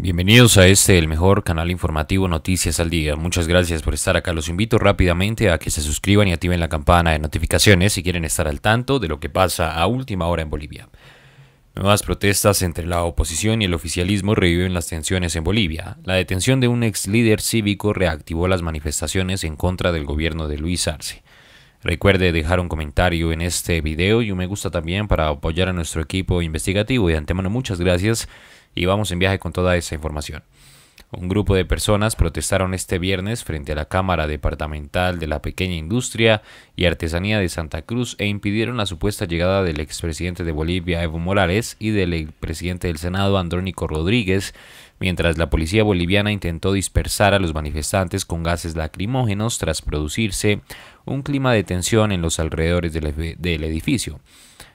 Bienvenidos a este, el mejor canal informativo Noticias al Día. Muchas gracias por estar acá. Los invito rápidamente a que se suscriban y activen la campana de notificaciones si quieren estar al tanto de lo que pasa a última hora en Bolivia. Nuevas protestas entre la oposición y el oficialismo reviven las tensiones en Bolivia. La detención de un ex líder cívico reactivó las manifestaciones en contra del gobierno de Luis Arce. Recuerde dejar un comentario en este video y un me gusta también para apoyar a nuestro equipo investigativo. Y de antemano muchas gracias y vamos en viaje con toda esa información. Un grupo de personas protestaron este viernes frente a la Cámara Departamental de la Pequeña Industria y Artesanía de Santa Cruz e impidieron la supuesta llegada del expresidente de Bolivia, Evo Morales, y del presidente del Senado, Andrónico Rodríguez, mientras la policía boliviana intentó dispersar a los manifestantes con gases lacrimógenos tras producirse un clima de tensión en los alrededores del, edificio.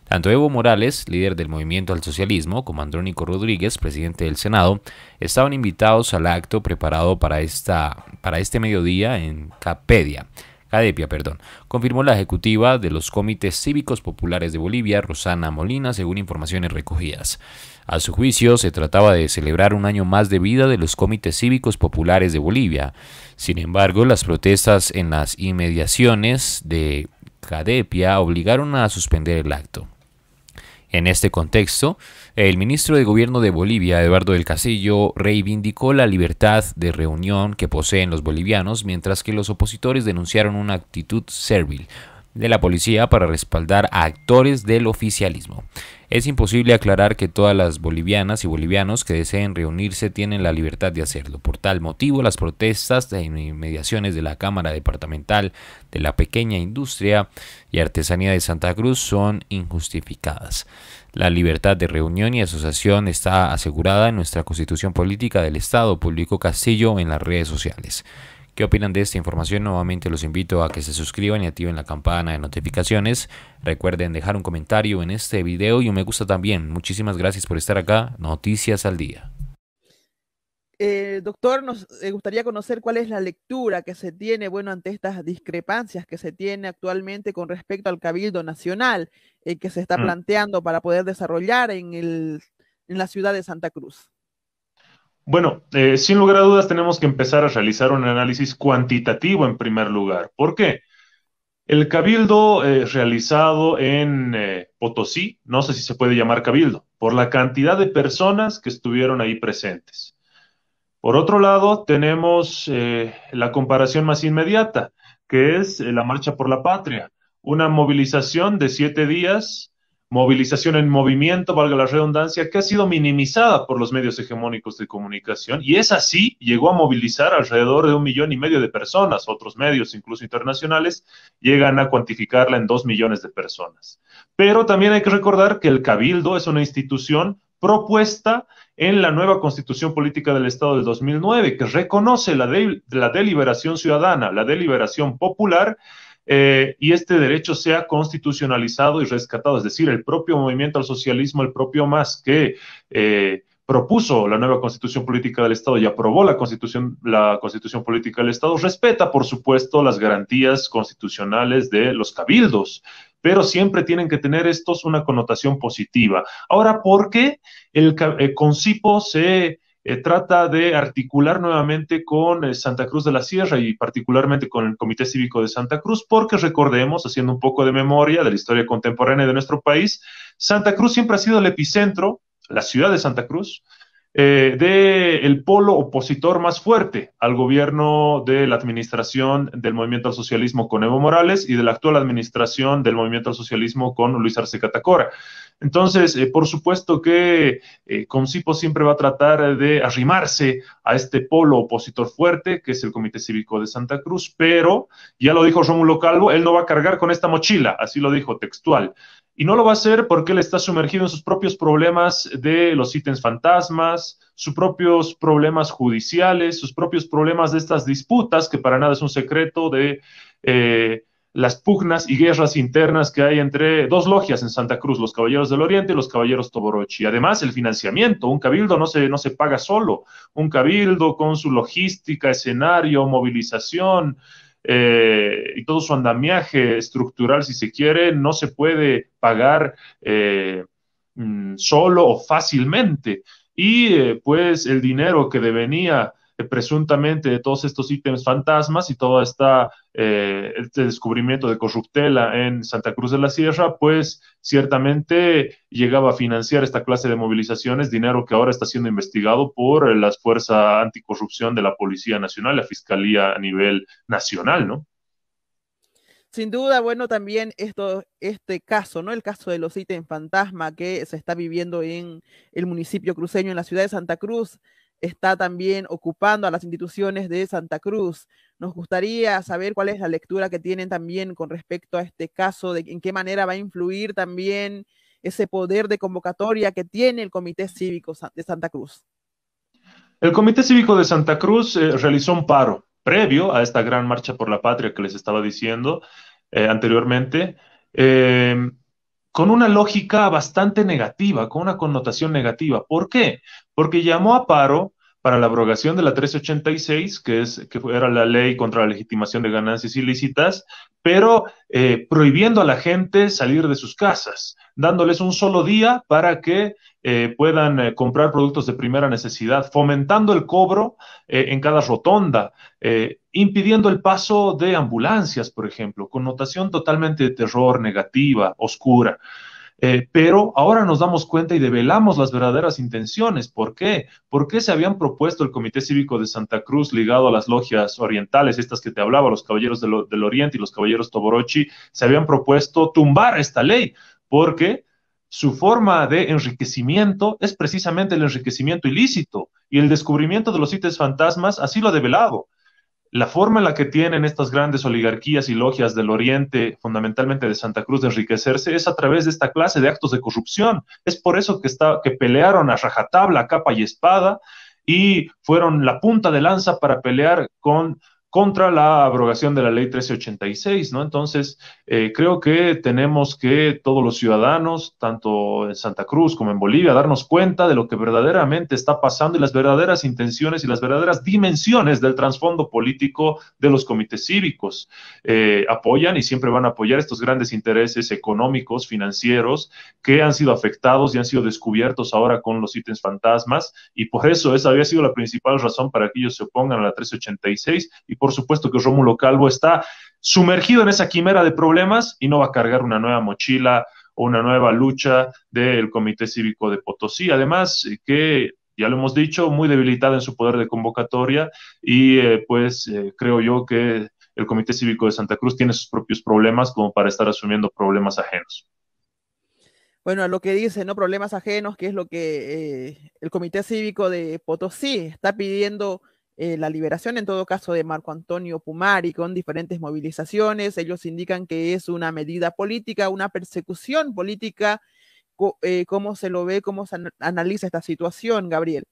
Tanto Evo Morales, líder del movimiento al socialismo, como Andrónico Rodríguez, presidente del Senado, estaban invitados al acto preparado para, esta, para este mediodía en Capedia, Cadepia, perdón, confirmó la ejecutiva de los Comités Cívicos Populares de Bolivia, Rosana Molina, según informaciones recogidas. A su juicio, se trataba de celebrar un año más de vida de los Comités Cívicos Populares de Bolivia. Sin embargo, las protestas en las inmediaciones de Cadepia obligaron a suspender el acto. En este contexto, el ministro de Gobierno de Bolivia, Eduardo del Castillo, reivindicó la libertad de reunión que poseen los bolivianos, mientras que los opositores denunciaron una actitud servil, de la policía para respaldar a actores del oficialismo. Es imposible aclarar que todas las bolivianas y bolivianos que deseen reunirse tienen la libertad de hacerlo. Por tal motivo, las protestas e inmediaciones de la Cámara Departamental de la Pequeña Industria y Artesanía de Santa Cruz son injustificadas. La libertad de reunión y asociación está asegurada en nuestra Constitución Política del Estado, Público Castillo en las redes sociales. ¿Qué opinan de esta información? Nuevamente los invito a que se suscriban y activen la campana de notificaciones. Recuerden dejar un comentario en este video y un me gusta también. Muchísimas gracias por estar acá. Noticias al día. Eh, doctor, nos eh, gustaría conocer cuál es la lectura que se tiene, bueno, ante estas discrepancias que se tiene actualmente con respecto al Cabildo Nacional eh, que se está mm. planteando para poder desarrollar en, el, en la ciudad de Santa Cruz. Bueno, eh, sin lugar a dudas tenemos que empezar a realizar un análisis cuantitativo en primer lugar. ¿Por qué? El cabildo eh, realizado en eh, Potosí, no sé si se puede llamar cabildo, por la cantidad de personas que estuvieron ahí presentes. Por otro lado, tenemos la comparación más inmediata, que es la Marcha por la Patria, una movilización de siete días movilización en movimiento, valga la redundancia, que ha sido minimizada por los medios hegemónicos de comunicación y es así, llegó a movilizar alrededor de un millón y medio de personas, otros medios, incluso internacionales, llegan a cuantificarla en dos millones de personas. Pero también hay que recordar que el Cabildo es una institución propuesta en la nueva Constitución Política del Estado del 2009, que reconoce la, la deliberación ciudadana, la deliberación popular, eh, y este derecho sea constitucionalizado y rescatado. Es decir, el propio movimiento al socialismo, el propio MAS, que eh, propuso la nueva constitución política del Estado y aprobó la constitución, la constitución política del Estado, respeta, por supuesto, las garantías constitucionales de los cabildos pero siempre tienen que tener estos una connotación positiva. Ahora, ¿por qué el, el eh, Concipo se eh, trata de articular nuevamente con eh, Santa Cruz de la Sierra y particularmente con el Comité Cívico de Santa Cruz, porque recordemos, haciendo un poco de memoria de la historia contemporánea de nuestro país, Santa Cruz siempre ha sido el epicentro, la ciudad de Santa Cruz, eh, del polo opositor más fuerte al gobierno de la administración del movimiento al socialismo con Evo Morales y de la actual administración del movimiento al socialismo con Luis Arce Catacora. Entonces, eh, por supuesto que eh, Concipo siempre va a tratar de arrimarse a este polo opositor fuerte, que es el Comité Cívico de Santa Cruz, pero ya lo dijo Rómulo Calvo, él no va a cargar con esta mochila, así lo dijo textual. Y no lo va a hacer porque él está sumergido en sus propios problemas de los ítems fantasmas, sus propios problemas judiciales, sus propios problemas de estas disputas, que para nada es un secreto de eh, las pugnas y guerras internas que hay entre dos logias en Santa Cruz, los Caballeros del Oriente y los Caballeros Toborochi. Además, el financiamiento, un cabildo no se, no se paga solo, un cabildo con su logística, escenario, movilización, eh, y todo su andamiaje estructural, si se quiere, no se puede pagar eh, mm, solo o fácilmente. Y eh, pues el dinero que devenía eh, presuntamente de todos estos ítems fantasmas y todo eh, este descubrimiento de corruptela en Santa Cruz de la Sierra, pues ciertamente llegaba a financiar esta clase de movilizaciones, dinero que ahora está siendo investigado por eh, las fuerzas anticorrupción de la Policía Nacional, la Fiscalía a nivel nacional, ¿no? Sin duda, bueno, también esto, este caso, ¿no? El caso de los ítems fantasma que se está viviendo en el municipio cruceño, en la ciudad de Santa Cruz, está también ocupando a las instituciones de Santa Cruz. Nos gustaría saber cuál es la lectura que tienen también con respecto a este caso, de en qué manera va a influir también ese poder de convocatoria que tiene el Comité Cívico de Santa Cruz. El Comité Cívico de Santa Cruz eh, realizó un paro previo a esta gran marcha por la patria que les estaba diciendo eh, anteriormente. Eh, con una lógica bastante negativa, con una connotación negativa. ¿Por qué? Porque llamó a paro para la abrogación de la 386, que, es, que era la ley contra la legitimación de ganancias ilícitas, pero eh, prohibiendo a la gente salir de sus casas, dándoles un solo día para que eh, puedan eh, comprar productos de primera necesidad, fomentando el cobro en cada rotonda, impidiendo el paso de ambulancias, por ejemplo, connotación totalmente de terror, negativa, oscura. Eh, pero ahora nos damos cuenta y develamos las verdaderas intenciones. ¿Por qué? ¿Por qué se habían propuesto el Comité Cívico de Santa Cruz ligado a las logias orientales, estas que te hablaba, los Caballeros del, Oriente y los Caballeros Toborochi, se habían propuesto tumbar esta ley? Porque su forma de enriquecimiento es precisamente el enriquecimiento ilícito y el descubrimiento de los sitios fantasmas así lo ha develado la forma en la que tienen estas grandes oligarquías y logias del Oriente, fundamentalmente de Santa Cruz, de enriquecerse es a través de esta clase de actos de corrupción. Es por eso que, que pelearon a rajatabla, capa y espada, y fueron la punta de lanza para pelear con contra la abrogación de la ley 1386, ¿no? Entonces, eh, creo que tenemos que todos los ciudadanos, tanto en Santa Cruz como en Bolivia, darnos cuenta de lo que verdaderamente está pasando y las verdaderas intenciones y las verdaderas dimensiones del trasfondo político de los comités cívicos. Eh, apoyan y siempre van a apoyar estos grandes intereses económicos, financieros, que han sido afectados y han sido descubiertos ahora con los ítems fantasmas, y por eso esa había sido la principal razón para que ellos se opongan a la 1386 y por supuesto que Rómulo Calvo está sumergido en esa quimera de problemas y no va a cargar una nueva mochila o una nueva lucha del Comité Cívico de Potosí. Además, eh, que ya lo hemos dicho, muy debilitada en su poder de convocatoria y eh, pues eh, creo yo que el Comité Cívico de Santa Cruz tiene sus propios problemas como para estar asumiendo problemas ajenos. Bueno, a lo que dice, ¿no? Problemas ajenos, que es lo que el Comité Cívico de Potosí está pidiendo eh, la liberación, en todo caso, de Marco Antonio Pumari, con diferentes movilizaciones. Ellos indican que es una medida política, una persecución política. Eh, ¿Cómo se lo ve, cómo se analiza esta situación, Gabriel?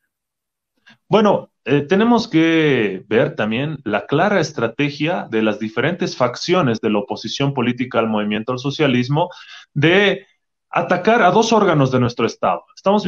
Bueno, eh, tenemos que ver también la clara estrategia de las diferentes facciones de la oposición política al movimiento al socialismo de atacar a dos órganos de nuestro Estado. Estamos